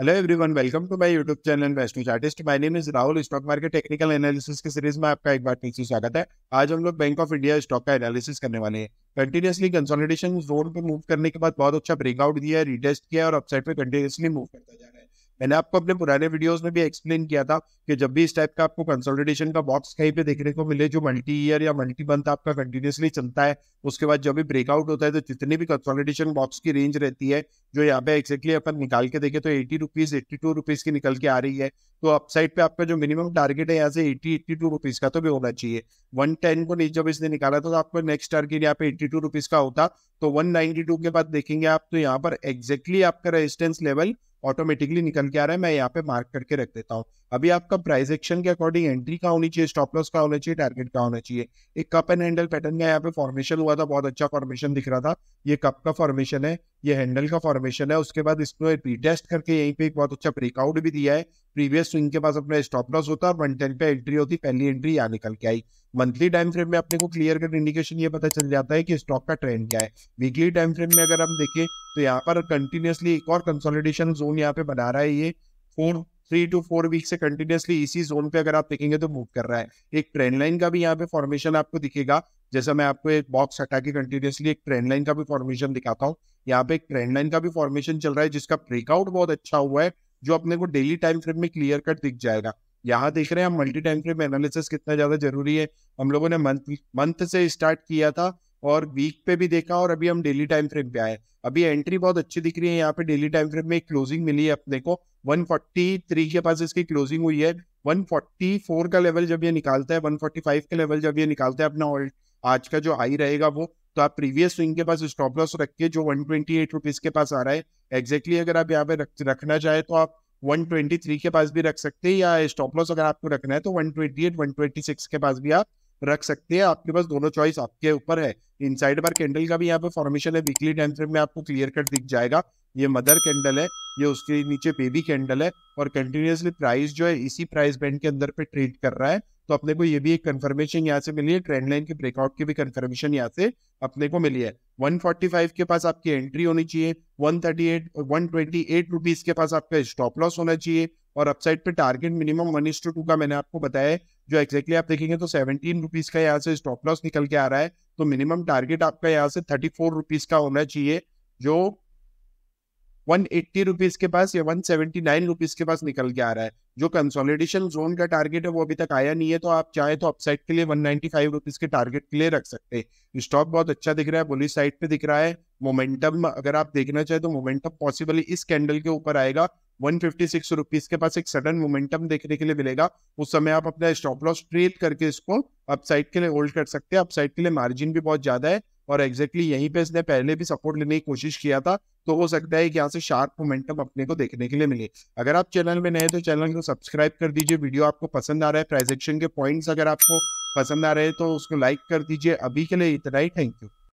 hello everyone welcome to my YouTube channel investing artist my name is Rahul stock market technical analysis की series में आपका एक बार फिर से स्वागत है आज हम लोग बैंक ऑफ इंडिया स्टॉक का एनालिसिस करने वाले हैं कंटिन्यूसली कंसोलिडेशन जोन पर मूव करने के बाद बहुत अच्छा ब्रेकआउट दिया है रिटेस्ट किया है और अपसाइड पर कंटिन्यूसली मूव करता जा रहा है मैंने आपको अपने पुराने वीडियोस में भी एक्सप्लेन किया था कि जब भी इस टाइप का आपको कंसोलिडेशन का बॉक्स कहीं पे देखने को मिले जो मल्टी ईयर या मल्टी मंथ आपका कंटिन्यूसली चलता है उसके बाद जब भी ब्रेकआउट होता है तो जितनी भी कंसोलिडेशन बॉक्स की रेंज रहती है जो यहाँ पे एक्जैक्टली अपन निकाल के देखे तो eighty rupees eighty two rupees की निकल के आ रही है तो अप साइड पे आपका जो मिनिमम टारगेट है यहाँ से एटी एट्टी टू रुपीज का तो भी होना चाहिए वन टेन को जब इसने निकाला था तो आपको नेक्स्ट टारगेट यहाँ पे एट्टी टू रुपीज का होता तो वन नाइनटी टू के बाद देखेंगे आप तो यहाँ पर एक्जैक्टली आपका रेजिस्टेंस लेवल ऑटोमेटिकली निकल के आ रहा है मैं यहाँ पे मार्क करके रख देता हूँ अभी आपका प्राइस एक्शन के अकॉर्डिंग एंट्री का होनी चाहिए स्टॉप लॉस का होना चाहिए टारगेट का होना चाहिए एक कप एंड हैंडल पैटर्न का यहाँ पे फॉर्मेशन हुआ था बहुत अच्छा फॉर्मेशन दिख रहा था ये कप का फॉर्मेशन है ये हैंडल का फॉर्मेशन है उसके बाद इसको प्री टेस्ट करके यहीं पे एक बहुत अच्छा ब्रेकआउट भी दिया है प्रीवियस स्विंग के पास अपना स्टॉप लॉस होता है और वन टेन पे एंट्री होती पहली एंट्री यहाँ निकल के आई मंथली टाइम फ्रेम में अपने को क्लियर कट इंडिकेशन ये पता चल जाता है कि स्टॉक का ट्रेंड क्या है वीकली टाइम फ्रेम में अगर हम देखें तो यहाँ पर कंटिन्यूसली एक और कंसोलिडेशन जोन यहाँ पे बना रहा है ये four three two four week से कंटिन्यूसली इसी जोन पे अगर आप देखेंगे तो मूव कर रहा है एक ट्रेंड लाइन का भी यहाँ पे फॉर्मेशन आपको दिखेगा जैसा मैं आपको एक बॉक्स हटा के कंटिन्यूसली एक ट्रेंड लाइन का भी फॉर्मेशन दिखाता हूँ यहाँ पे एक ट्रेंड लाइन का भी फॉर्मेशन चल रहा है जिसका ब्रेकआउट बहुत अच्छा हुआ है जो अपने को डेली टाइम फ्रेम में क्लियर कट दिख जाएगा यहाँ देख रहे हैं हम मल्टी टाइम फ्रेम एनालिसिस कितना ज्यादा जरूरी है हम लोगों ने मंथ मंथ से स्टार्ट किया था और वीक पे भी देखा और अभी हम डेली टाइम फ्रेम पे आए अभी एंट्री बहुत अच्छी दिख रही है यहाँ पे डेली टाइम फ्रेम में एक क्लोजिंग मिली है अपने को 143 के पास इसकी क्लोजिंग हुई है 144 का लेवल जब ये निकालता है 145 का लेवल जब ये निकालता है अपना आज का जो हाई रहेगा वो तो आप प्रीवियस स्विंग के पास स्टॉप लॉस रख के जो वन ट्वेंटी एट रुपीज के पास आ रहा है एग्जैक्टली exactly अगर आप यहाँ पे रख, रखना चाहे तो आप वन ट्वेंटी थ्री के पास भी रख सकते हैं या स्टॉप लॉस अगर आपको रखना है तो one twenty eight one twenty six के पास भी आप रख सकते हैं आपके पास दोनों चॉइस आपके ऊपर है साइड बार कैंडल का भी यहाँ पे फॉर्मेशन है वीकली टाइम फ्रेम में आपको क्लियर कट दिख जाएगा ये मदर कैंडल है ये उसके नीचे पे भी कैंडल है और कंटिन्यूसली प्राइस जो है इसी प्राइस बैंड के अंदर पे ट्रेड कर रहा है तो अपने को ये भी एक कंफर्मेशन यहाँ से मिली है ट्रेंड लाइन के ब्रेकआउट की भी कंफर्मेशन यहाँ से अपने को मिली है 145 के पास आपकी एंट्री होनी चाहिए 138 और 128 रुपीस के पास आपका स्टॉप लॉस होना चाहिए और अपसाइड पे target minimum one is two का मैंने आपको बताया है जो एक्जैक्टली आप देखेंगे तो सेवनटीन रुपीज का यहाँ से स्टॉप लॉस निकल के आ रहा है तो मिनिमम टारगेट आपका यहाँ से थर्टी फोर रुपीज का होना चाहिए जो वन एट्टी रुपीज के पास या वन सेवेंटी नाइन रुपीज के पास निकल के आ रहा है जो कंसोलिडेशन जोन का टारगेट है वो अभी तक आया नहीं है तो आप चाहे तो अपसाइड के लिए वन नाइनटी फाइव रुपीज के टारगेट के लिए रख सकते हैं स्टॉक बहुत अच्छा दिख रहा है बुलिस साइड पे दिख रहा है मोमेंटम अगर आप देखना चाहे तो मोमेंटम पॉसिबली इस कैंडल के ऊपर आएगा वन फिफ्टी सिक्स रुपीज के पास एक सडन मोमेंटम देखने के लिए मिलेगा उस समय आप अपना स्टॉप लॉस ट्रेड करके इसको अपसाइड के लिए होल्ड कर सकते हैं अपसाइड के लिए मार्जिन भी बहुत ज्यादा है और एग्जैक्टली exactly यहीं पे इसने पहले भी सपोर्ट लेने की कोशिश किया था तो हो सकता है कि यहाँ से शार्प मोमेंटम अपने को देखने के लिए मिले अगर आप चैनल में नए तो चैनल को सब्सक्राइब कर दीजिए वीडियो आपको पसंद आ रहा है प्राइजेक्शन के पॉइंट्स अगर आपको पसंद आ रहे हैं तो उसको लाइक कर दीजिए अभी के लिए इतना ही थैंक यू